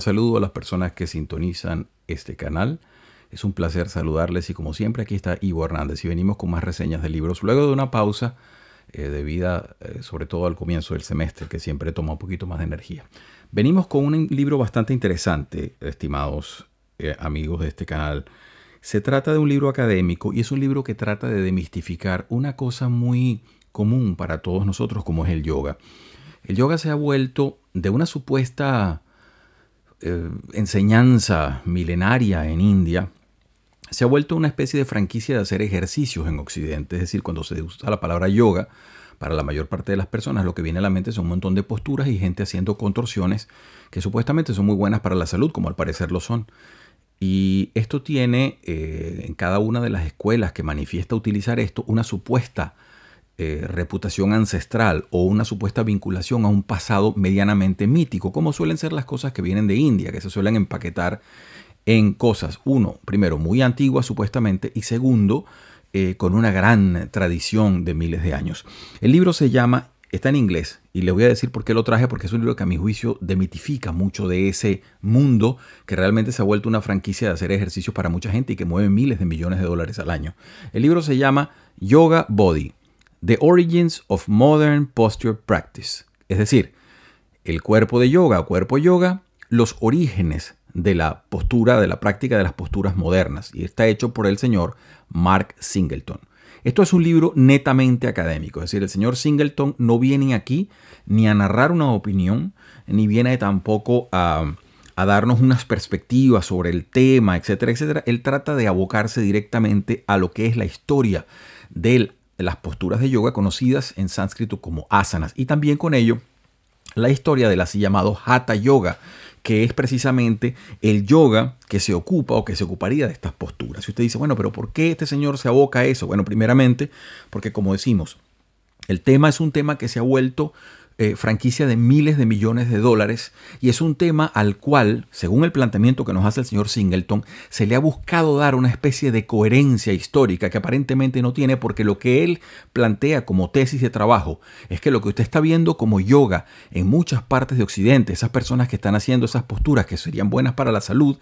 saludo a las personas que sintonizan este canal. Es un placer saludarles y como siempre aquí está Ivo Hernández y venimos con más reseñas de libros luego de una pausa eh, debida eh, sobre todo al comienzo del semestre que siempre toma un poquito más de energía. Venimos con un libro bastante interesante, estimados eh, amigos de este canal. Se trata de un libro académico y es un libro que trata de demistificar una cosa muy común para todos nosotros como es el yoga. El yoga se ha vuelto de una supuesta eh, enseñanza milenaria en India, se ha vuelto una especie de franquicia de hacer ejercicios en Occidente, es decir, cuando se usa la palabra yoga, para la mayor parte de las personas lo que viene a la mente son un montón de posturas y gente haciendo contorsiones que supuestamente son muy buenas para la salud, como al parecer lo son. Y esto tiene eh, en cada una de las escuelas que manifiesta utilizar esto una supuesta eh, reputación ancestral o una supuesta vinculación a un pasado medianamente mítico, como suelen ser las cosas que vienen de India, que se suelen empaquetar en cosas, uno, primero, muy antiguas supuestamente, y segundo, eh, con una gran tradición de miles de años. El libro se llama, está en inglés, y le voy a decir por qué lo traje, porque es un libro que a mi juicio demitifica mucho de ese mundo que realmente se ha vuelto una franquicia de hacer ejercicios para mucha gente y que mueve miles de millones de dólares al año. El libro se llama Yoga Body, The Origins of Modern Posture Practice, es decir, el cuerpo de yoga cuerpo yoga, los orígenes de la postura, de la práctica de las posturas modernas, y está hecho por el señor Mark Singleton. Esto es un libro netamente académico, es decir, el señor Singleton no viene aquí ni a narrar una opinión, ni viene tampoco a, a darnos unas perspectivas sobre el tema, etcétera, etcétera. Él trata de abocarse directamente a lo que es la historia del las posturas de yoga conocidas en sánscrito como asanas y también con ello la historia del así llamado hatha yoga, que es precisamente el yoga que se ocupa o que se ocuparía de estas posturas. Si usted dice, bueno, pero ¿por qué este señor se aboca a eso? Bueno, primeramente, porque como decimos, el tema es un tema que se ha vuelto eh, franquicia de miles de millones de dólares y es un tema al cual, según el planteamiento que nos hace el señor Singleton, se le ha buscado dar una especie de coherencia histórica que aparentemente no tiene porque lo que él plantea como tesis de trabajo es que lo que usted está viendo como yoga en muchas partes de Occidente, esas personas que están haciendo esas posturas que serían buenas para la salud,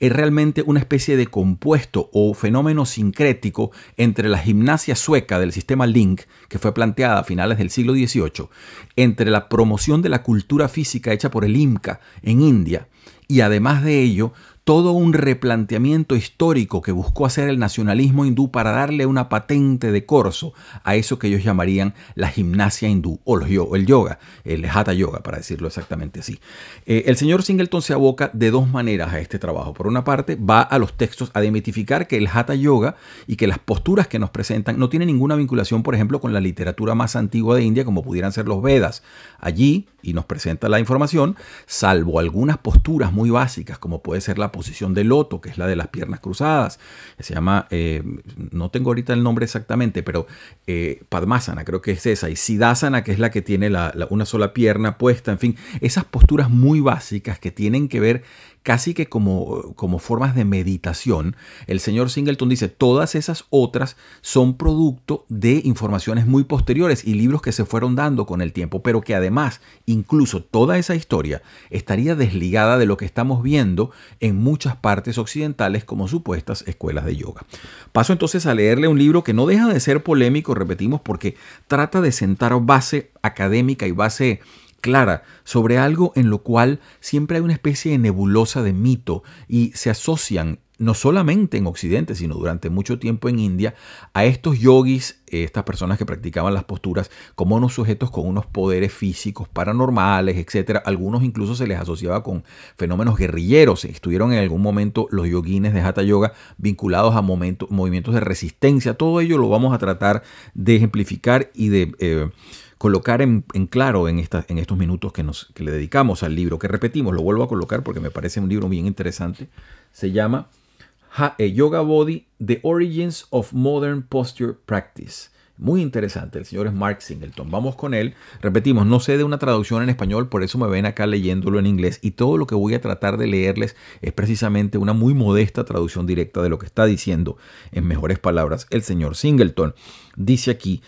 es realmente una especie de compuesto o fenómeno sincrético entre la gimnasia sueca del sistema Link, que fue planteada a finales del siglo XVIII, entre entre la promoción de la cultura física hecha por el IMCA en India y además de ello todo un replanteamiento histórico que buscó hacer el nacionalismo hindú para darle una patente de corso a eso que ellos llamarían la gimnasia hindú o el yoga, el hatha yoga, para decirlo exactamente así. Eh, el señor Singleton se aboca de dos maneras a este trabajo. Por una parte, va a los textos a demitificar que el hatha yoga y que las posturas que nos presentan no tienen ninguna vinculación, por ejemplo, con la literatura más antigua de India, como pudieran ser los Vedas. Allí, y nos presenta la información, salvo algunas posturas muy básicas, como puede ser la postura posición de loto, que es la de las piernas cruzadas, que se llama, eh, no tengo ahorita el nombre exactamente, pero eh, Padmasana, creo que es esa, y Siddhasana, que es la que tiene una sola pierna puesta, en fin, esas posturas muy básicas que tienen que ver casi que como, como formas de meditación, el señor Singleton dice, todas esas otras son producto de informaciones muy posteriores y libros que se fueron dando con el tiempo, pero que además incluso toda esa historia estaría desligada de lo que estamos viendo en muchas partes occidentales como supuestas escuelas de yoga. Paso entonces a leerle un libro que no deja de ser polémico, repetimos, porque trata de sentar base académica y base clara sobre algo en lo cual siempre hay una especie de nebulosa de mito y se asocian no solamente en Occidente, sino durante mucho tiempo en India, a estos yogis, eh, estas personas que practicaban las posturas, como unos sujetos con unos poderes físicos paranormales, etc. Algunos incluso se les asociaba con fenómenos guerrilleros. Estuvieron en algún momento los yoguines de Hatha Yoga vinculados a momentos, movimientos de resistencia. Todo ello lo vamos a tratar de ejemplificar y de... Eh, colocar en, claro en, en, estos minutos que, nos, que le dedicamos al libro, que repetimos, lo vuelvo a colocar porque me parece un libro bien interesante, se llama eh, Yoga Body, The Origins of Modern Posture Practice. Muy interesante, el señor es Mark Singleton. Vamos con él. Repetimos, no sé de una traducción en español, por eso me ven acá leyéndolo en inglés. Y todo lo que voy a tratar de leerles es precisamente una muy modesta traducción directa de lo que está diciendo, en mejores palabras, el señor Singleton. Dice aquí,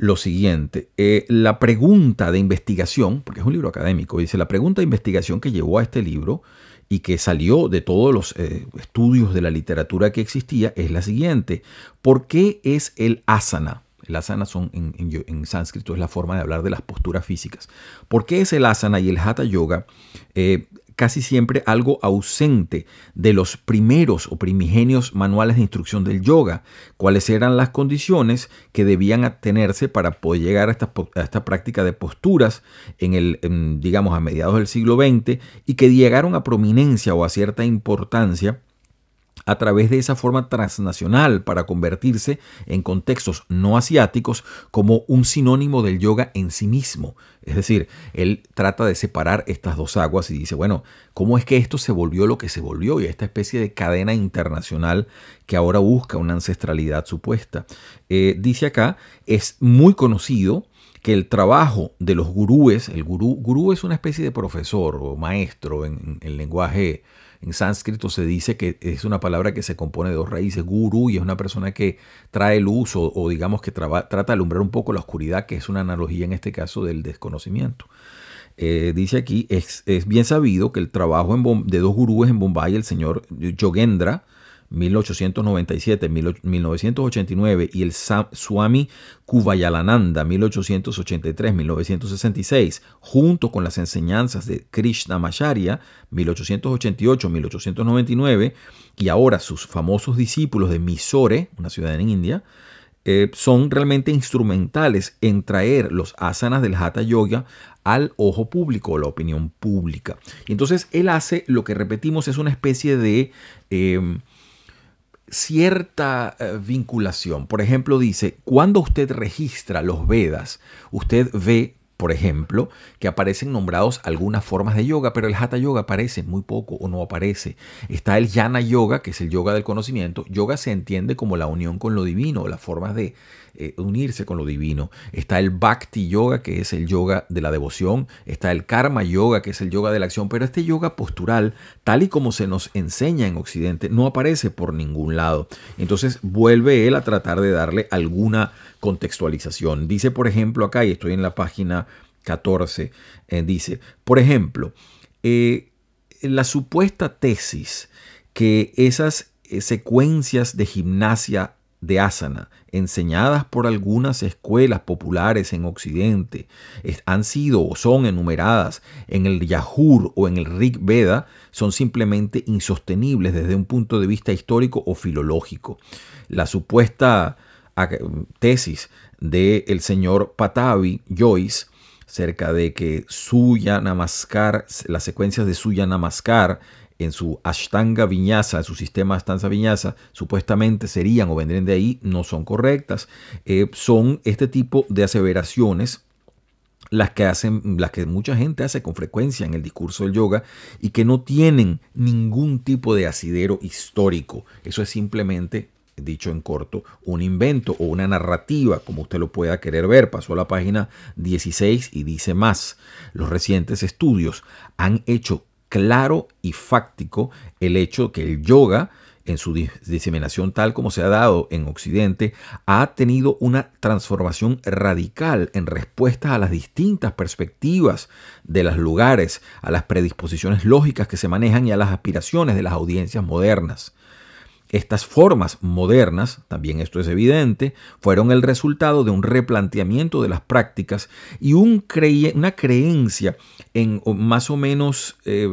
lo siguiente. Eh, la pregunta de investigación, porque es un libro académico, dice, la pregunta de investigación que llevó a este libro y que salió de todos los eh, estudios de la literatura que existía es la siguiente. ¿Por qué es el asana? El asana son en, sánscrito es la forma de hablar de las posturas físicas. ¿Por qué es el asana y el hatha yoga eh, casi siempre algo ausente de los primeros o primigenios manuales de instrucción del yoga, cuáles eran las condiciones que debían atenerse para poder llegar a esta, práctica de posturas en el, digamos, a mediados del siglo XX y que llegaron a prominencia o a cierta importancia a través de esa forma transnacional para convertirse en contextos no asiáticos como un sinónimo del yoga en sí mismo. Es decir, él trata de separar estas dos aguas y dice, bueno, ¿cómo es que esto se volvió lo que se volvió? Y esta especie de cadena internacional que ahora busca una ancestralidad supuesta. Eh, dice acá, es muy conocido que el trabajo de los gurúes, el gurú, gurú es una especie de profesor o maestro en, en el lenguaje en sánscrito se dice que es una palabra que se compone de dos raíces, gurú, y es una persona que trae luz o, o digamos que trata de alumbrar un poco la oscuridad, que es una analogía en este caso del desconocimiento. Eh, dice aquí, es, bien sabido que el trabajo de dos gurúes en Bombay, el señor Yogendra, 1897, 1989 y el Swami Kuvayalananda 1883-1966, junto con las enseñanzas de Krishnamacharya 1888-1899 y ahora sus famosos discípulos de Mysore, una ciudad en India, eh, son realmente instrumentales en traer los asanas del Hatha Yoga al ojo público, a la opinión pública. Y entonces él hace lo que repetimos es una especie de... Em, cierta eh, vinculación. Por ejemplo, dice, cuando usted registra los Vedas, usted ve por ejemplo, que aparecen nombrados algunas formas de yoga, pero el hatha yoga aparece muy poco o no aparece. Está el jnana yoga, que es el yoga del conocimiento. Yoga se entiende como la unión con lo divino, las formas de eh, unirse con lo divino. Está el bhakti yoga, que es el yoga de la devoción. Está el karma yoga, que es el yoga de la acción. Pero este yoga postural, tal y como se nos enseña en Occidente, no aparece por ningún lado. Entonces vuelve él a tratar de darle alguna contextualización. Dice, por ejemplo, acá, y estoy en la página 14, eh, dice, por ejemplo, eh, la supuesta tesis que esas eh, secuencias de gimnasia de asana enseñadas por algunas escuelas populares en Occidente han sido o son enumeradas en el Yajur o en el Rig Veda son simplemente insostenibles desde un punto de vista histórico o filológico. La supuesta tesis del señor Patavi Joyce acerca de que Suya Namaskar, las secuencias de Suya Namaskar en su Ashtanga Viñasa, en su sistema Ashtanga Viñasa, supuestamente serían o vendrían de ahí, no son correctas. Eh, son este tipo de aseveraciones las que hacen, las que mucha gente hace con frecuencia en el discurso del yoga y que no tienen ningún tipo de asidero histórico. Eso es simplemente dicho en corto, un invento o una narrativa, como usted lo pueda querer ver. Pasó a la página 16 y dice más. Los recientes estudios han hecho claro y fáctico el hecho que el yoga, en su diseminación tal como se ha dado en Occidente, ha tenido una transformación radical en respuesta a las distintas perspectivas de los lugares, a las predisposiciones lógicas que se manejan y a las aspiraciones de las audiencias modernas. Estas formas modernas, también esto es evidente, fueron el resultado de un replanteamiento de las prácticas y una creencia en más o menos eh,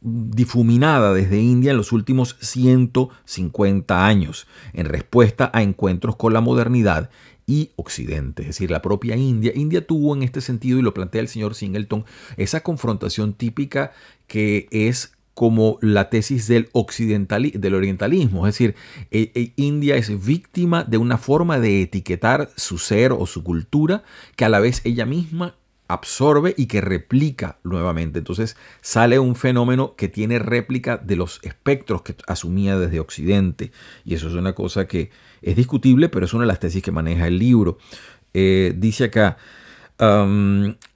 difuminada desde India en los últimos 150 años, en respuesta a encuentros con la modernidad y Occidente, es decir, la propia India. India tuvo en este sentido, y lo plantea el señor Singleton, esa confrontación típica que es como la tesis del, del orientalismo, es decir, e, e, India es víctima de una forma de etiquetar su ser o su cultura que a la vez ella misma absorbe y que replica nuevamente. Entonces sale un fenómeno que tiene réplica de los espectros que asumía desde Occidente. Y eso es una cosa que es discutible, pero es una de las tesis que maneja el libro. Eh, dice acá,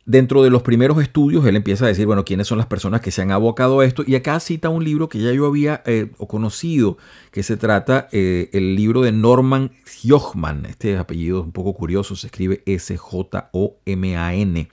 dentro de los primeros estudios, él empieza a decir, bueno, quiénes son las personas que se han abocado a esto. Y acá cita un libro que ya yo había eh, conocido, que se trata eh, el libro de Norman Jochman. Este apellido es un poco curioso, se escribe S-J-O-M-A-N.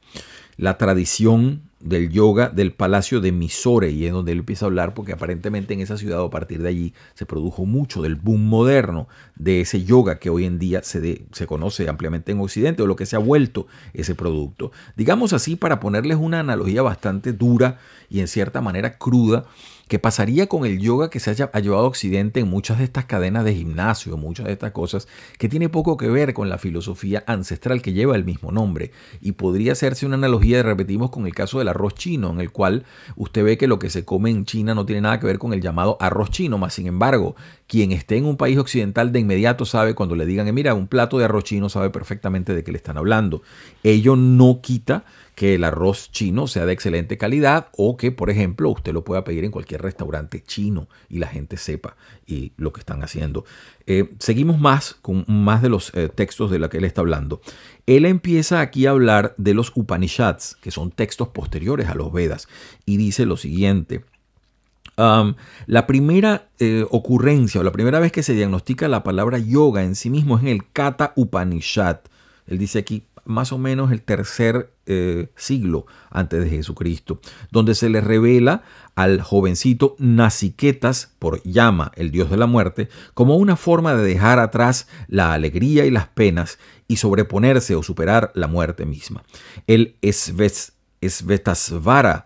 La tradición del yoga del Palacio de Misore, y es donde él empieza a hablar, porque aparentemente en esa ciudad a partir de allí se produjo mucho del boom moderno de ese yoga que hoy en día se, se conoce ampliamente en Occidente, o lo que se ha vuelto ese producto. Digamos así, para ponerles una analogía bastante dura y en cierta manera cruda, que pasaría con el yoga que se haya llevado a Occidente en muchas de estas cadenas de gimnasio, muchas de estas cosas, que tiene poco que ver con la filosofía ancestral que lleva el mismo nombre. Y podría hacerse una analogía, repetimos, con el caso de la arroz chino, en el cual usted ve que lo que se come en China no tiene nada que ver con el llamado arroz chino, más sin embargo, quien esté en un país occidental de inmediato sabe cuando le digan, eh, mira, un plato de arroz chino sabe perfectamente de qué le están hablando. Ello no quita que el arroz chino sea de excelente calidad o que, por ejemplo, usted lo pueda pedir en cualquier restaurante chino y la gente sepa lo que están haciendo. Eh, seguimos más con más de los eh, textos de los que él está hablando. Él empieza aquí a hablar de los Upanishads, que son textos posteriores a los Vedas, y dice lo siguiente. la primera eh, ocurrencia o la primera vez que se diagnostica la palabra yoga en sí mismo es en el Kata Upanishad. Él dice aquí más o menos el tercer eh, siglo antes de Jesucristo, donde se le revela al jovencito Nasiquetas, por llama el dios de la muerte, como una forma de dejar atrás la alegría y las penas y sobreponerse o superar la muerte misma. El Svetasvara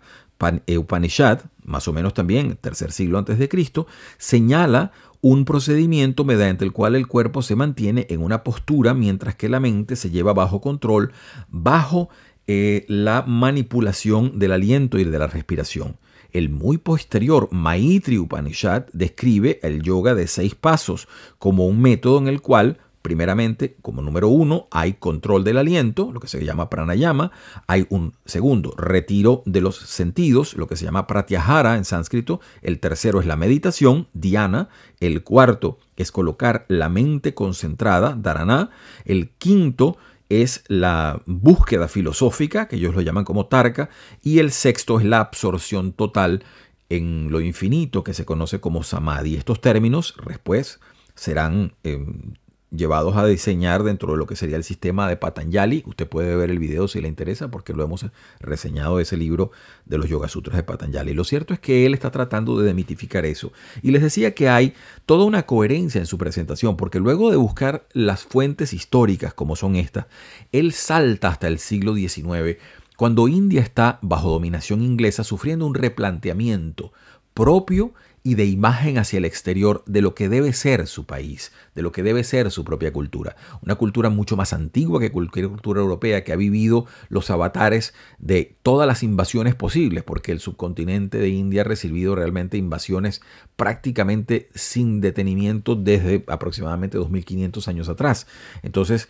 Upanishad, más o menos también tercer siglo antes de Cristo, señala un procedimiento mediante el cual el cuerpo se mantiene en una postura mientras que la mente se lleva bajo control, bajo eh, la manipulación del aliento y de la respiración. El muy posterior Maitri Upanishad describe el yoga de seis pasos como un método en el cual Primeramente, como número uno, hay control del aliento, lo que se llama pranayama. Hay un segundo, retiro de los sentidos, lo que se llama pratyahara en sánscrito. El tercero es la meditación, dhyana. El cuarto es colocar la mente concentrada, dharana. El quinto es la búsqueda filosófica, que ellos lo llaman como tarka. Y el sexto es la absorción total en lo infinito, que se conoce como samadhi. Estos términos, después, pues, serán em, llevados a diseñar dentro de lo que sería el sistema de Patanjali. Usted puede ver el video si le interesa porque lo hemos reseñado ese libro de los Yoga Sutras de Patanjali. Lo cierto es que él está tratando de demitificar eso. Y les decía que hay toda una coherencia en su presentación porque luego de buscar las fuentes históricas como son estas, él salta hasta el siglo XIX cuando India está bajo dominación inglesa sufriendo un replanteamiento propio y de imagen hacia el exterior de lo que debe ser su país, de lo que debe ser su propia cultura. Una cultura mucho más antigua que cualquier cultura europea que ha vivido los avatares de todas las invasiones posibles, porque el subcontinente de India ha recibido realmente invasiones prácticamente sin detenimiento desde aproximadamente 2500 años atrás. Entonces,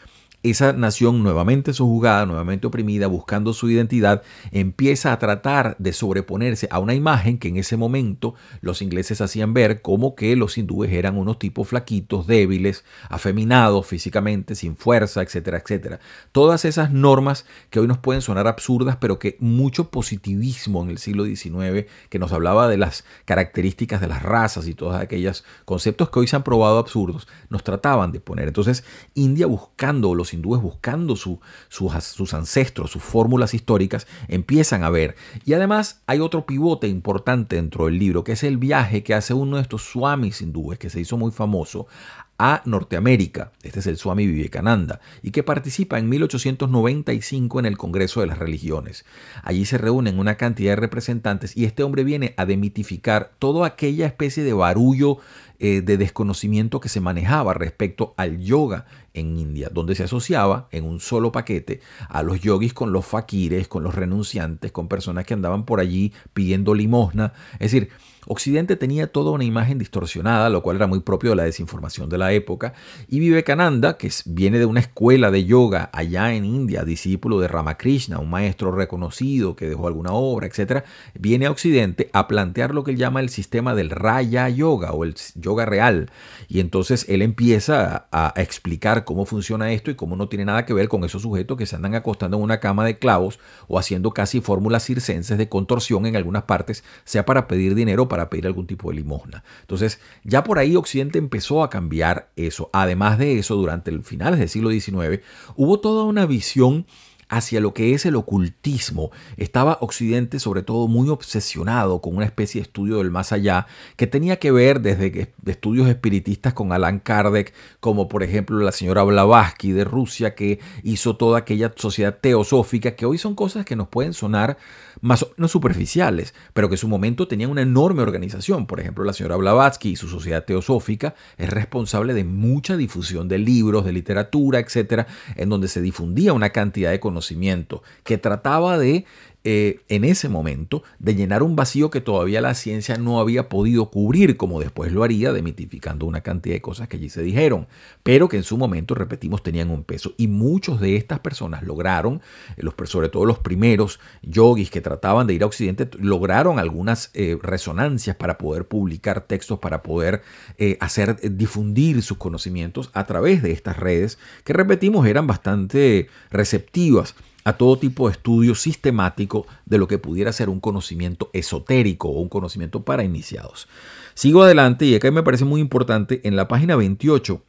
esa nación nuevamente sojugada, nuevamente oprimida, buscando su identidad, empieza a tratar de sobreponerse a una imagen que en ese momento los ingleses hacían ver como que los hindúes eran unos tipos flaquitos, débiles, afeminados físicamente, sin fuerza, etcétera, etcétera. Todas esas normas que hoy nos pueden sonar absurdas, pero que mucho positivismo en el siglo XIX, que nos hablaba de las características de las razas y todos aquellos conceptos que hoy se han probado absurdos, nos trataban de poner. Entonces, India buscando los hindúes buscando sus, sus ancestros, sus fórmulas históricas, empiezan a ver. Y además hay otro pivote importante dentro del libro, que es el viaje que hace uno de estos swamis hindúes, que se hizo muy famoso, a Norteamérica, este es el Swami Vivekananda, y que participa en 1895 en el Congreso de las Religiones. Allí se reúnen una cantidad de representantes y este hombre viene a demitificar toda aquella especie de barullo eh, de desconocimiento que se manejaba respecto al yoga en India, donde se asociaba en un solo paquete a los yogis con los fakires, con los renunciantes, con personas que andaban por allí pidiendo limosna. Es decir, Occidente tenía toda una imagen distorsionada, lo cual era muy propio de la desinformación de la época, y Vivekananda, que viene de una escuela de yoga allá en India, discípulo de Ramakrishna, un maestro reconocido que dejó alguna obra, etcétera viene a Occidente a plantear lo que él llama el sistema del Raya Yoga o el yoga real. Y entonces él empieza a, explicar cómo funciona esto y cómo no tiene nada que ver con esos sujetos que se andan acostando en una cama de clavos o haciendo casi fórmulas circenses de contorsión en algunas partes, sea para pedir dinero para para pedir algún tipo de limosna. Entonces, ya por ahí Occidente empezó a cambiar eso. Además de eso, durante el final del siglo XIX, hubo toda una visión hacia lo que es el ocultismo. Estaba Occidente sobre todo muy obsesionado con una especie de estudio del más allá que tenía que ver desde estudios espiritistas con Alan Kardec, como por ejemplo la señora Blavatsky de Rusia que hizo toda aquella sociedad teosófica, que hoy son cosas que nos pueden sonar más no superficiales, pero que en su momento tenían una enorme organización. Por ejemplo, la señora Blavatsky y su sociedad teosófica es responsable de mucha difusión de libros, de literatura, etcétera, en donde se difundía una cantidad de conocimiento conocimiento, que trataba de eh, en ese momento de llenar un vacío que todavía la ciencia no había podido cubrir, como después lo haría, demitificando una cantidad de cosas que allí se dijeron, pero que en su momento, repetimos, tenían un peso. Y muchos de estas personas lograron, eh, los, sobre todo los primeros yogis que trataban de ir a Occidente, lograron algunas eh, resonancias para poder publicar textos, para poder hacer difundir sus conocimientos a través de estas redes, que repetimos, eran bastante receptivas a todo tipo de estudio sistemático de lo que pudiera ser un conocimiento esotérico o un conocimiento para iniciados. Sigo adelante y acá me parece muy importante en la página 28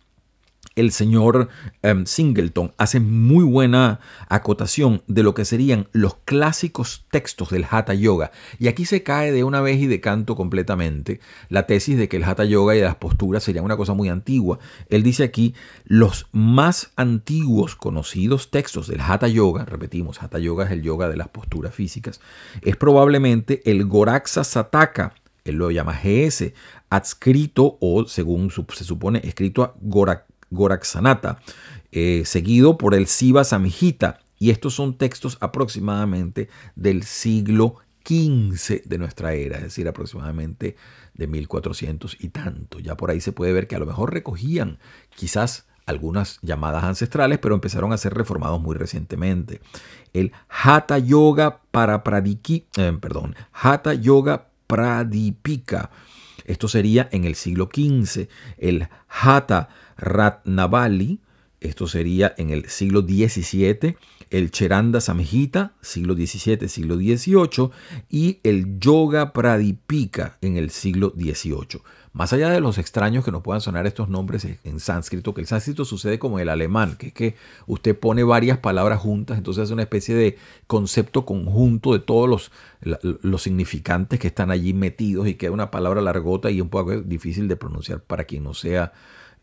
el señor em, Singleton hace muy buena acotación de lo que serían los clásicos textos del Hatha Yoga. Y aquí se cae de una vez y de canto completamente la tesis de que el Hatha Yoga y las posturas serían una cosa muy antigua. Él dice aquí, los más antiguos conocidos textos del Hatha Yoga, repetimos, Hatha Yoga es el yoga de las posturas físicas, es probablemente el Goraksa Sataka, él lo llama GS, adscrito o según se supone escrito a Gorak Goraksanata, eh, seguido por el Siva Samhita. Y estos son textos aproximadamente del siglo XV de nuestra era, es decir, aproximadamente de 1400 y tanto. Ya por ahí se puede ver que a lo mejor recogían quizás algunas llamadas ancestrales, pero empezaron a ser reformados muy recientemente. El Hatha Yoga para Pradiki, eh, perdón, Hatha Yoga Pradipika esto sería en el siglo XV. El Hatha Ratnavali, esto sería en el siglo XVII. El Cheranda Samhita, siglo XVII, siglo XVIII. Y el Yoga Pradipika en el siglo XVIII. Más allá de los extraños que nos puedan sonar estos nombres en sánscrito, que el sánscrito sucede como el alemán, que es que usted pone varias palabras juntas, entonces hace una especie de concepto conjunto de todos los, los significantes que están allí metidos y queda una palabra largota y un poco difícil de pronunciar para quien no sea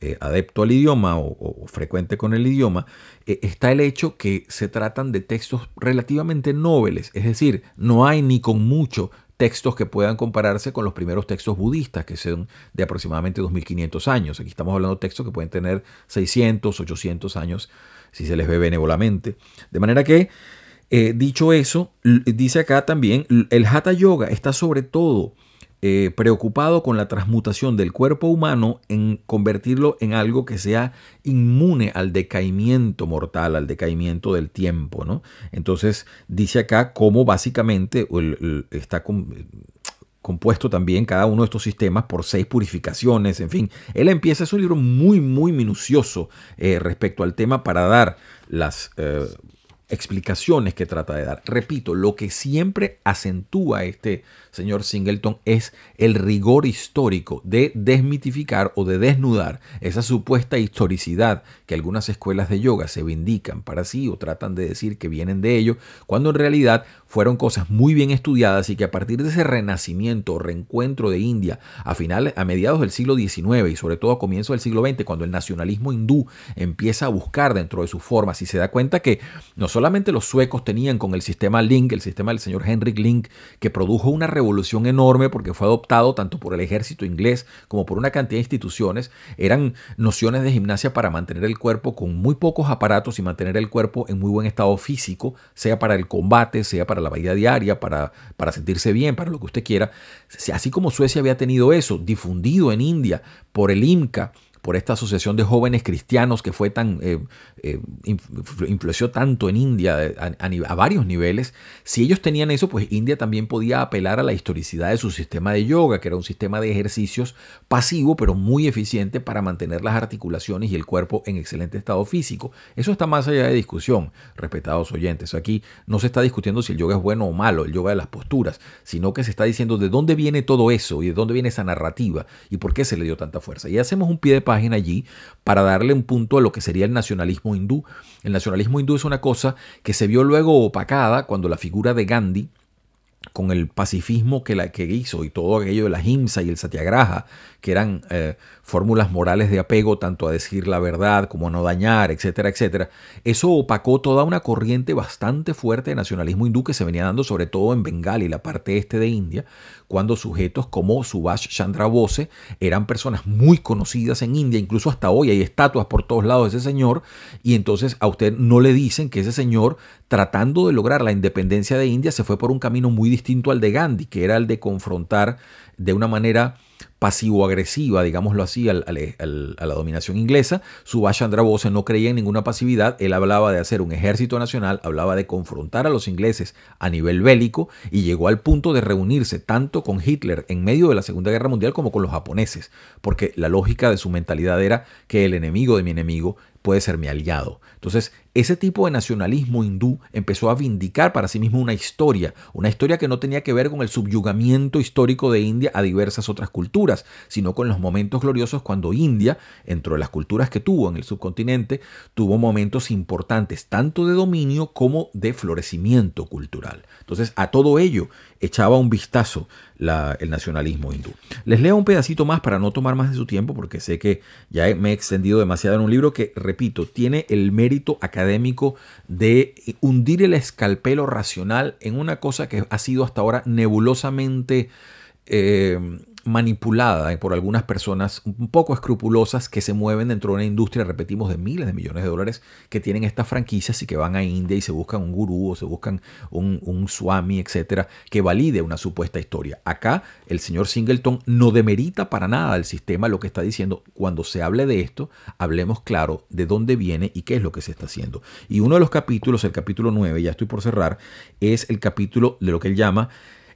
eh, adepto al idioma o, frecuente con el idioma, eh, está el hecho que se tratan de textos relativamente nobles, es decir, no hay ni con mucho textos que puedan compararse con los primeros textos budistas, que son de aproximadamente 2.500 años. Aquí estamos hablando de textos que pueden tener 600, 800 años, si se les ve benévolamente. De manera que, eh, dicho eso, dice acá también, el Hatha Yoga está sobre todo eh, preocupado con la transmutación del cuerpo humano en convertirlo en algo que sea inmune al decaimiento mortal, al decaimiento del tiempo. ¿no? Entonces dice acá cómo básicamente está compuesto también cada uno de estos sistemas por seis purificaciones, en fin. Él empieza, es un libro muy, muy minucioso eh, respecto al tema para dar las eh, explicaciones que trata de dar. Repito, lo que siempre acentúa este señor Singleton es el rigor histórico de desmitificar o de desnudar esa supuesta historicidad que algunas escuelas de yoga se vindican para sí o tratan de decir que vienen de ello, cuando en realidad fueron cosas muy bien estudiadas y que a partir de ese renacimiento, reencuentro de India a, finales, a mediados del siglo XIX y sobre todo a comienzos del siglo XX, cuando el nacionalismo hindú empieza a buscar dentro de sus formas y se da cuenta que no solamente los suecos tenían con el sistema Link, el sistema del señor Henrik Link, que produjo una revolución enorme porque fue adoptado tanto por el ejército inglés como por una cantidad de instituciones, eran nociones de gimnasia para mantener el cuerpo con muy pocos aparatos y mantener el cuerpo en muy buen estado físico, sea para el combate, sea para la la vida diaria, para, para sentirse bien, para lo que usted quiera. Así como Suecia había tenido eso, difundido en India por el IMCA, por esta asociación de jóvenes cristianos que fue tan eh, eh, influyó tanto en India eh, a, varios niveles, si ellos tenían eso, pues India también podía apelar a la historicidad de su sistema de yoga, que era un sistema de ejercicios pasivo, pero muy eficiente para mantener las articulaciones y el cuerpo en excelente estado físico. Eso está más allá de discusión, respetados oyentes. Aquí no se está discutiendo si el yoga es bueno o malo, el yoga de las posturas, sino que se está diciendo de dónde viene todo eso y de dónde viene esa narrativa y por qué se le dio tanta fuerza. Y hacemos un pie de allí para darle un punto a lo que sería el nacionalismo hindú. El nacionalismo hindú es una cosa que se vio luego opacada cuando la figura de Gandhi con el pacifismo que, la, que hizo y todo aquello de la himsa y el satyagraha, que eran eh, fórmulas morales de apego tanto a decir la verdad como a no dañar, etcétera, etcétera, eso opacó toda una corriente bastante fuerte de nacionalismo hindú que se venía dando sobre todo en Bengal y la parte este de India, cuando sujetos como Subhash Chandra Bose eran personas muy conocidas en India, incluso hasta hoy hay estatuas por todos lados de ese señor, y entonces a usted no le dicen que ese señor, tratando de lograr la independencia de India, se fue por un camino muy distinto al de Gandhi, que era el de confrontar de una manera pasivo-agresiva, digámoslo así, a la dominación inglesa. Subhash Chandra no creía en ninguna pasividad, él hablaba de hacer un ejército nacional, hablaba de confrontar a los ingleses a nivel bélico y llegó al punto de reunirse tanto con Hitler en medio de la Segunda Guerra Mundial como con los japoneses, porque la lógica de su mentalidad era que el enemigo de mi enemigo puede ser mi aliado. Entonces, ese tipo de nacionalismo hindú empezó a vindicar para sí mismo una historia, una historia que no tenía que ver con el subyugamiento histórico de India a diversas otras culturas, sino con los momentos gloriosos cuando India, entre las culturas que tuvo en el subcontinente, tuvo momentos importantes tanto de dominio como de florecimiento cultural. Entonces, a todo ello, echaba un vistazo el nacionalismo hindú. Les leo un pedacito más para no tomar más de su tiempo, porque sé que ya me he extendido demasiado en un libro que, repito, tiene el mérito académico de hundir el escalpelo racional en una cosa que ha sido hasta ahora nebulosamente... Eh, manipulada por algunas personas un poco escrupulosas que se mueven dentro de una industria, repetimos, de miles de millones de dólares que tienen estas franquicias y que van a India y se buscan un gurú o se buscan un, un swami, etcétera, que valide una supuesta historia. Acá el señor Singleton no demerita para nada al sistema lo que está diciendo. Cuando se hable de esto, hablemos claro de dónde viene y qué es lo que se está haciendo. Y uno de los capítulos, el capítulo 9, ya estoy por cerrar, es el capítulo de lo que él llama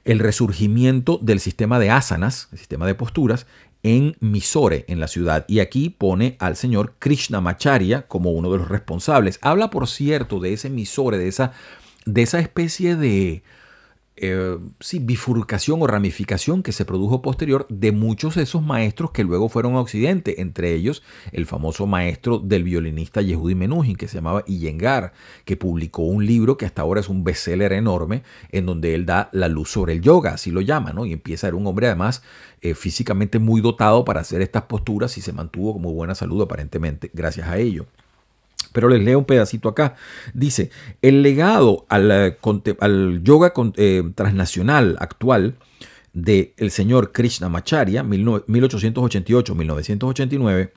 el resurgimiento del sistema de asanas, el sistema de posturas, en Misore, en la ciudad. Y aquí pone al señor Krishna Krishnamacharya como uno de los responsables. Habla, por cierto, de ese Misore, de esa, de esa especie de, eh, sí, bifurcación o ramificación que se produjo posterior de muchos de esos maestros que luego fueron a Occidente, entre ellos el famoso maestro del violinista Yehudi Menuhin, que se llamaba Iyengar, que publicó un libro que hasta ahora es un bestseller enorme, en donde él da la luz sobre el yoga, así lo llama, ¿no? Y empieza a ser un hombre además eh, físicamente muy dotado para hacer estas posturas y se mantuvo como buena salud aparentemente gracias a ello. Pero les leo un pedacito acá. Dice, el legado al, eh, yoga eh, transnacional actual del señor señor Krishnamacharya, 1888-1989,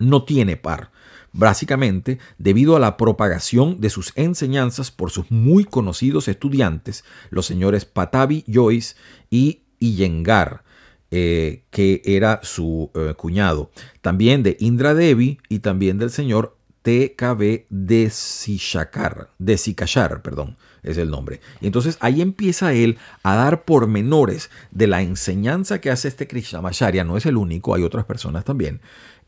no tiene par básicamente debido a la propagación de sus enseñanzas por sus muy conocidos estudiantes, los señores Patavi Joyce y Iyengar, eh, que era su cuñado, también de Indra Devi y también del señor TKB de de Sikashar, perdón, es el nombre. Y entonces ahí empieza él a dar pormenores de la enseñanza que hace este Krishnamacharya, no es el único, hay otras personas también,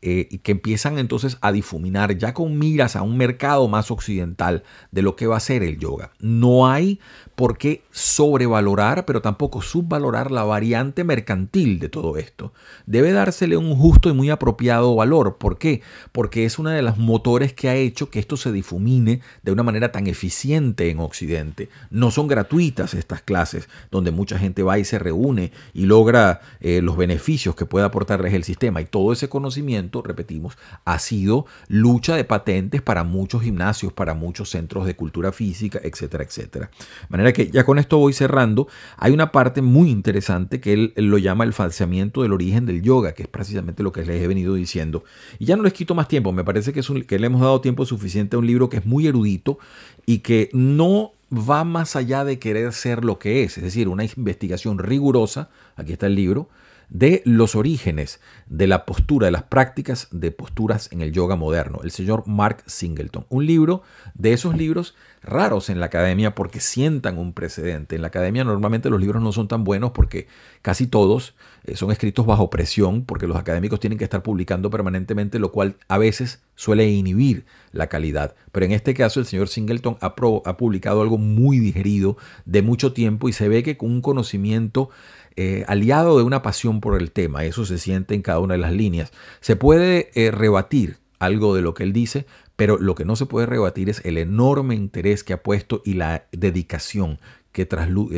eh, y que empiezan entonces a difuminar ya con miras a un mercado más occidental de lo que va a ser el yoga. No hay por qué sobrevalorar, pero tampoco subvalorar la variante mercantil de todo esto. Debe dársele un justo y muy apropiado valor. ¿Por qué? Porque es una de las motores que ha hecho que esto se difumine de una manera tan eficiente en Occidente. No son gratuitas estas clases, donde mucha gente va y se reúne y logra eh, los beneficios que puede aportarles el sistema y todo ese conocimiento repetimos, ha sido lucha de patentes para muchos gimnasios, para muchos centros de cultura física, etcétera, etcétera. De manera que ya con esto voy cerrando. Hay una parte muy interesante que él, lo llama el falseamiento del origen del yoga, que es precisamente lo que les he venido diciendo. Y ya no les quito más tiempo, me parece que, que le hemos dado tiempo suficiente a un libro que es muy erudito y que no va más allá de querer ser lo que es, es decir, una investigación rigurosa, aquí está el libro, de los orígenes de la postura, de las prácticas de posturas en el yoga moderno, el señor Mark Singleton. Un libro de esos libros raros en la academia porque sientan un precedente. En la academia normalmente los libros no son tan buenos porque casi todos eh, son escritos bajo presión porque los académicos tienen que estar publicando permanentemente, lo cual a veces suele inhibir la calidad. Pero en este caso el señor Singleton ha, publicado algo muy digerido de mucho tiempo y se ve que con un conocimiento eh, aliado de una pasión por el tema, eso se siente en cada una de las líneas. Se puede eh, rebatir algo de lo que él dice, pero lo que no se puede rebatir es el enorme interés que ha puesto y la dedicación que eh,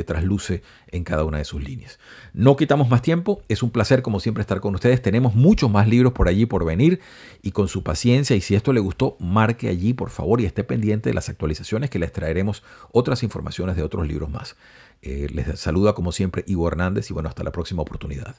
trasluce en cada una de sus líneas. No quitamos más tiempo, es un placer como siempre estar con ustedes, tenemos muchos más libros por allí por venir y con su paciencia y si esto le gustó, marque allí por favor y esté pendiente de las actualizaciones que les traeremos otras informaciones de otros libros más. Eh, les saluda como siempre Ivo Hernández y bueno, hasta la próxima oportunidad.